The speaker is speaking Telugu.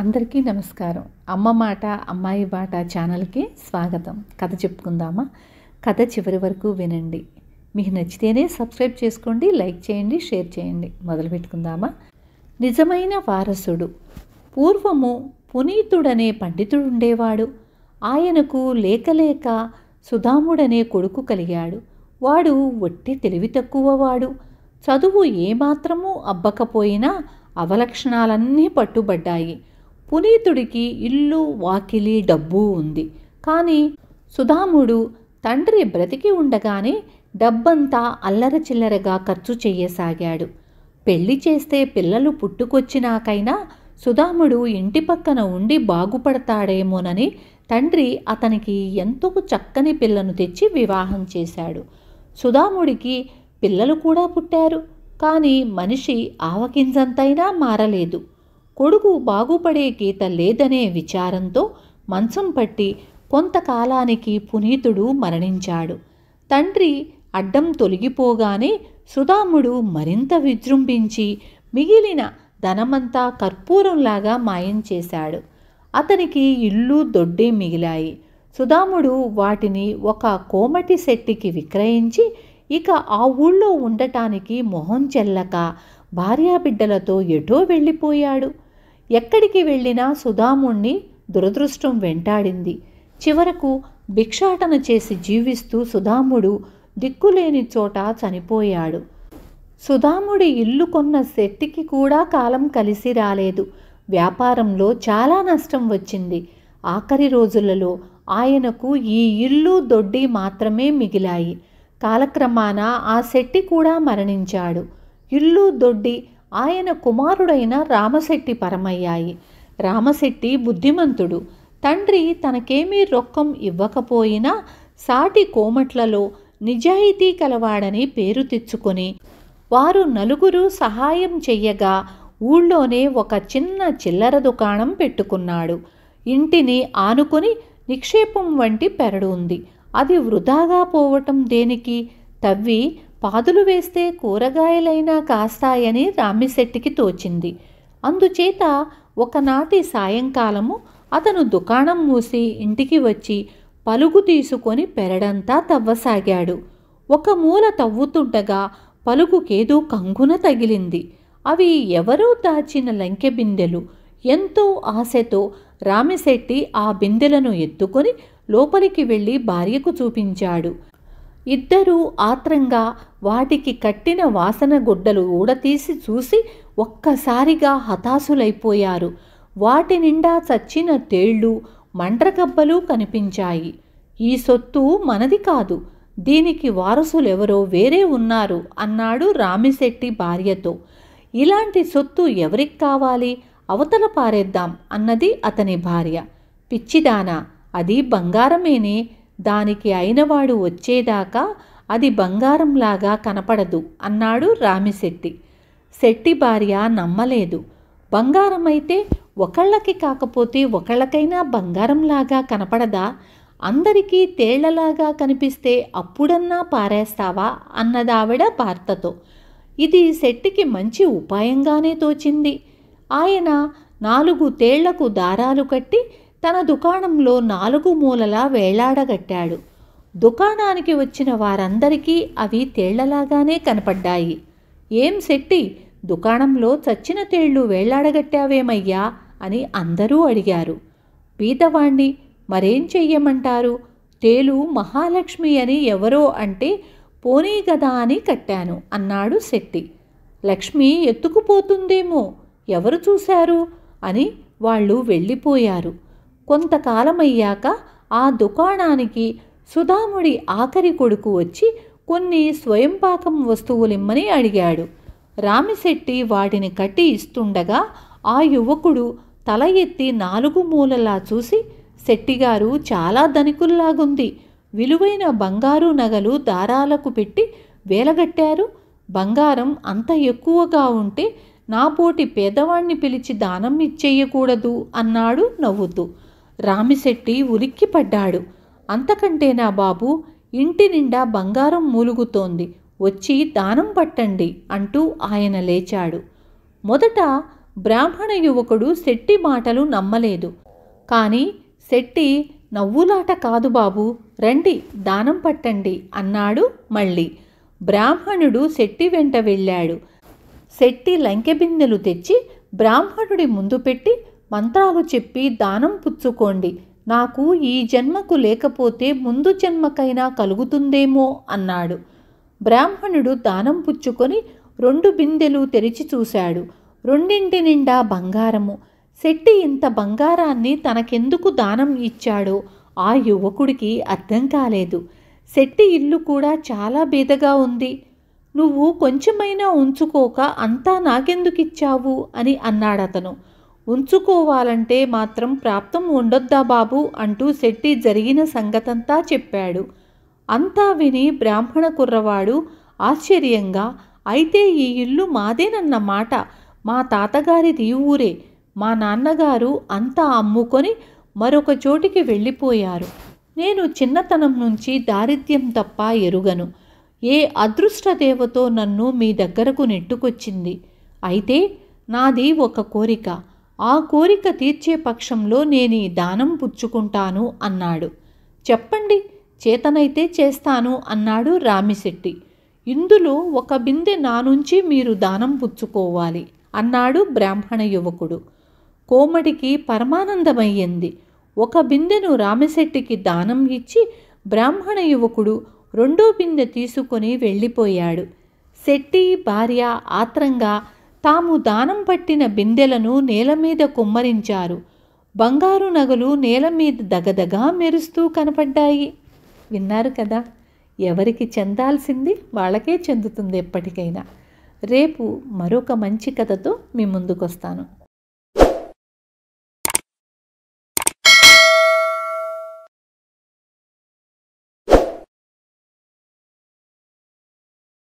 అందరికీ నమస్కారం అమ్మ మాట అమ్మాయి బాట ఛానల్కి స్వాగతం కథ చెప్పుకుందామా కథ చివరి వరకు వినండి మీకు నచ్చితేనే సబ్స్క్రైబ్ చేసుకోండి లైక్ చేయండి షేర్ చేయండి మొదలు పెట్టుకుందామా నిజమైన వారసుడు పూర్వము పునీతుడనే పండితుడు ఉండేవాడు ఆయనకు లేకలేక సుధాముడనే కొడుకు కలిగాడు వాడు ఒట్టి తెలివి తక్కువవాడు చదువు ఏమాత్రమూ అబ్బకపోయినా అవలక్షణాలన్నీ పట్టుబడ్డాయి పునీతుడికి ఇల్లు వాకిలి డబ్బు ఉంది కానీ సుధాముడు తండ్రి బ్రతికి ఉండగానే డబ్బంతా అల్లర చిల్లరగా ఖర్చు చేయసాగాడు పెళ్లి చేస్తే పిల్లలు పుట్టుకొచ్చినాకైనా సుధాముడు ఇంటి పక్కన ఉండి బాగుపడతాడేమోనని తండ్రి అతనికి ఎంతో చక్కని పిల్లను తెచ్చి వివాహం చేశాడు సుధాముడికి పిల్లలు కూడా పుట్టారు కానీ మనిషి ఆవకింజంతైనా మారలేదు కొడుకు బాగుపడే గీత లేదనే విచారంతో మంచం పట్టి కొంతకాలానికి పునీతుడు మరణించాడు తండ్రి అడ్డం తొలగిపోగానే సుధాముడు మరింత విజృంభించి మిగిలిన ధనమంతా కర్పూరంలాగా మాయం చేశాడు అతనికి ఇల్లు దొడ్డే మిగిలాయి సుధాముడు వాటిని ఒక కోమటి శెట్టికి విక్రయించి ఇక ఆ ఊళ్ళో ఉండటానికి మొహం చెల్లక భార్యాబిడ్డలతో ఎటో వెళ్ళిపోయాడు ఎక్కడికి వెళ్ళినా సుధాముణ్ణి దురదృష్టం వెంటాడింది చివరకు భిక్షాటన చేసి జీవిస్తూ సుధాముడు దిక్కులేని చోట చనిపోయాడు సుధాముడి ఇల్లు కొన్న శెట్టికి కూడా కాలం కలిసి రాలేదు వ్యాపారంలో చాలా నష్టం వచ్చింది ఆఖరి రోజులలో ఆయనకు ఈ ఇల్లు దొడ్డి మాత్రమే మిగిలాయి కాలక్రమాన ఆ శెట్టి కూడా మరణించాడు ఇల్లు దొడ్డి ఆయన కుమారుడైన రామశెట్టి పరమయ్యాయి రామశెట్టి బుద్ధిమంతుడు తండ్రి తనకేమీ రొక్కం ఇవ్వకపోయినా సాటి కోమట్లలో నిజాయితీ కలవాడని పేరు తెచ్చుకొని వారు నలుగురు సహాయం చెయ్యగా ఊళ్ళోనే ఒక చిన్న చిల్లర దుకాణం పెట్టుకున్నాడు ఇంటిని ఆనుకొని నిక్షేపం వంటి పెరడు ఉంది అది వృధాగా పోవటం దేనికి తవ్వి పాదులు వేస్తే కూరగాయలైనా కాస్తాయని రామిశెట్టికి తోచింది అందుచేత ఒకనాటి సాయంకాలము అతను దుకాణం మూసి ఇంటికి వచ్చి పలుగు తీసుకొని పెరడంతా తవ్వసాగాడు ఒక మూల తవ్వుతుండగా పలుగుకేదో కంగున తగిలింది అవి ఎవరూ దాచిన లంకె బిందెలు ఎంతో ఆశతో రామిశెట్టి ఆ బిందెలను ఎత్తుకొని లోపలికి వెళ్ళి భార్యకు చూపించాడు ఇద్దరూ ఆత్రంగా వాటికి కట్టిన వాసన గుడ్డలు ఊడతీసి చూసి ఒక్కసారిగా హతాశులైపోయారు వాటి నిండా చచ్చిన తేళ్ళు మండ్రగబ్బలు కనిపించాయి ఈ సొత్తు మనది కాదు దీనికి వారసులెవరో వేరే ఉన్నారు అన్నాడు రామిశెట్టి భార్యతో ఇలాంటి సొత్తు ఎవరికి కావాలి అవతల పారేద్దాం అన్నది అతని భార్య పిచ్చిదానా అది బంగారమేనే దానికి అయినవాడు వచ్చేదాకా అది బంగారంలాగా కనపడదు అన్నాడు రామిశెట్టి శెట్టి భార్య నమ్మలేదు బంగారమైతే ఒకళ్ళకి కాకపోతే ఒకళ్ళకైనా బంగారంలాగా కనపడదా అందరికీ తేళ్లలాగా కనిపిస్తే అప్పుడన్నా పారేస్తావా అన్నదావిడ భర్తతో ఇది శెట్టికి మంచి ఉపాయంగానే తోచింది ఆయన నాలుగు తేళ్లకు దారాలు కట్టి తన దుకాణంలో నాలుగు మూలలా వేలాడగట్టాడు దుకాణానికి వచ్చిన వారందరికీ అవి తేళ్లలాగానే కనపడ్డాయి ఏం శెట్టి దుకాణంలో చచ్చిన తేళ్లు వేళ్లాడగట్టావేమయ్యా అని అందరూ అడిగారు పీదవాణ్ణి మరేం చెయ్యమంటారు తేలు మహాలక్ష్మి అని ఎవరో అంటే పోనీ గదా అని కట్టాను అన్నాడు శెట్టి లక్ష్మి ఎత్తుకుపోతుందేమో ఎవరు చూశారు అని వాళ్ళు వెళ్ళిపోయారు కొంతకాలమయ్యాక ఆ దుకాణానికి సుధాముడి ఆఖరి కొడుకు వచ్చి కొన్ని స్వయంపాకం వస్తువులిమ్మని అడిగాడు రామిశెట్టి వాటిని కట్టి ఇస్తుండగా ఆ యువకుడు తల ఎత్తి నాలుగు మూలలా చూసి శెట్టిగారు చాలా ధనికుల్లాగుంది విలువైన బంగారు నగలు దారాలకు పెట్టి వేలగట్టారు బంగారం అంత ఎక్కువగా ఉంటే నాపోటి పేదవాణ్ణి పిలిచి దానం ఇచ్చేయకూడదు అన్నాడు నవ్వుతూ రామిశెట్టి ఉలిక్కిపడ్డాడు అంతకంటేనా బాబు ఇంటి నిండా బంగారం మూలుగుతోంది వచ్చి దానం పట్టండి అంటూ ఆయన లేచాడు మొదట బ్రాహ్మణ యువకుడు శెట్టి మాటలు నమ్మలేదు కానీ శెట్టి నవ్వులాట కాదు బాబు రండి దానం పట్టండి అన్నాడు మళ్ళీ బ్రాహ్మణుడు శెట్టి వెంట వెళ్ళాడు శెట్టి లంకెబిందెలు తెచ్చి బ్రాహ్మణుడి ముందు పెట్టి మంత్రాలు చెప్పి దానం పుచ్చుకోండి నాకు ఈ జన్మకు లేకపోతే ముందు జన్మకైనా కలుగుతుందేమో అన్నాడు బ్రాహ్మణుడు దానం పుచ్చుకొని రెండు బిందెలు తెరిచి చూశాడు రెండింటి నిండా బంగారము శెట్టి ఇంత బంగారాన్ని తనకెందుకు దానం ఇచ్చాడో ఆ యువకుడికి అర్థం కాలేదు శెట్టి ఇల్లు కూడా చాలా బీదగా ఉంది నువ్వు కొంచెమైనా ఉంచుకోక అంతా నాకెందుకిచ్చావు అని అన్నాడతను ఉంచుకోవాలంటే మాత్రం ప్రాప్తం ఉండొద్దా బాబు అంటూ శెట్టి జరిగిన సంగతంతా చెప్పాడు అంతా విని బ్రాహ్మణ కుర్రవాడు ఆశ్చర్యంగా అయితే ఈ ఇల్లు మాదేనన్న మాట మా తాతగారిది ఊరే మా నాన్నగారు అంతా అమ్ముకొని మరొక చోటికి వెళ్ళిపోయారు నేను చిన్నతనం నుంచి దారిద్ర్యం తప్ప ఎరుగను ఏ అదృష్ట దేవతో నన్ను మీ దగ్గరకు నెట్టుకొచ్చింది అయితే నాది ఒక కోరిక ఆ కోరిక తీర్చే పక్షంలో నేను ఈ దానం పుచ్చుకుంటాను అన్నాడు చెప్పండి చేతనైతే చేస్తాను అన్నాడు రామిశెట్టి ఇందులో ఒక బిందె నా నుంచి మీరు దానం పుచ్చుకోవాలి అన్నాడు బ్రాహ్మణ యువకుడు కోమడికి పరమానందమయ్యింది ఒక బిందెను రామశెట్టికి దానం ఇచ్చి బ్రాహ్మణ యువకుడు రెండో బిందె తీసుకొని వెళ్ళిపోయాడు శెట్టి భార్య ఆత్రంగా తాము దానం పట్టిన బిందెలను నేల మీద కుమ్మరించారు బంగారు నగలు నేల మీద దగదగా మెరుస్తూ కనపడ్డాయి విన్నారు కదా ఎవరికి చెందాల్సింది వాళ్ళకే చెందుతుంది ఎప్పటికైనా రేపు మరొక మంచి కథతో మీ ముందుకొస్తాను